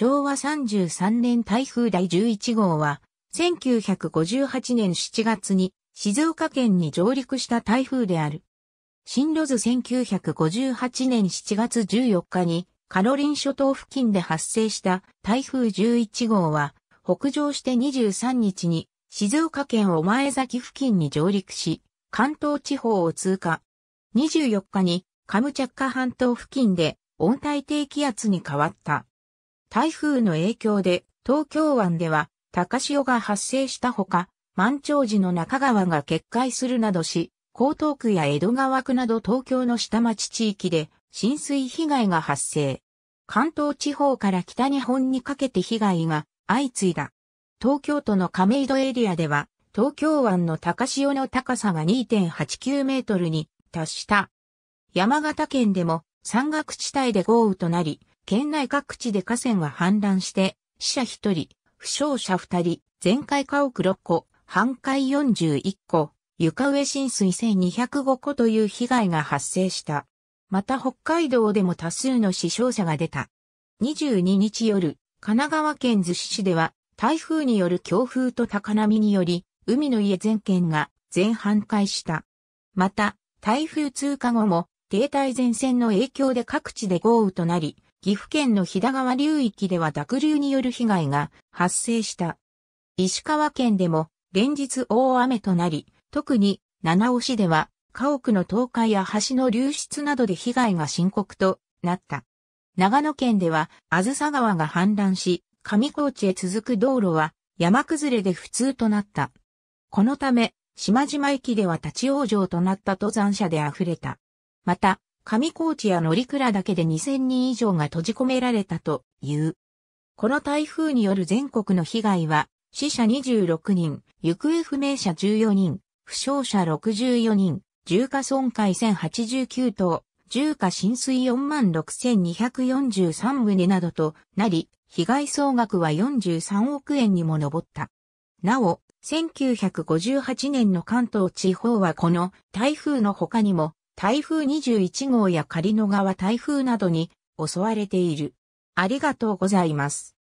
昭和33年台風第11号は、1958年7月に静岡県に上陸した台風である。進路図1958年7月14日にカロリン諸島付近で発生した台風11号は北上して23日に静岡県御前崎付近に上陸し関東地方を通過。24日にカムチャッカ半島付近で温帯低気圧に変わった。台風の影響で東京湾では高潮が発生したほか、満潮時の中川が決壊するなどし、江東区や江戸川区など東京の下町地域で浸水被害が発生。関東地方から北日本にかけて被害が相次いだ。東京都の亀戸エリアでは、東京湾の高潮の高さが2.89メートルに達した。山形県でも山岳地帯で豪雨となり、県内各地で河川は氾濫して、死者1人、負傷者2人、全壊家屋6個、半壊41個、床上浸水1205個という被害が発生した。また北海道でも多数の死傷者が出た。22日夜、神奈川県逗子市では、台風による強風と高波により、海の家全県が全半壊した。また、台風通過後も、停滞前線の影響で各地で豪雨となり、岐阜県の日田川流域では濁流による被害が発生した。石川県でも連日大雨となり、特に七尾市では家屋の倒壊や橋の流出などで被害が深刻となった。長野県では、安佐川が氾濫し、上高地へ続く道路は山崩れで不通となった。このため、島々駅では立ち往生となった登山者で溢れた。また、上高地や乗倉だけで2000人以上が閉じ込められたという。この台風による全国の被害は、死者26人、行方不明者14人、負傷者64人、重火損壊1089棟、重火浸水46,243棟などとなり、被害総額は43億円にも上った。なお、1958年の関東地方はこの台風の他にも台風21号や仮の川台風などに襲われている。ありがとうございます。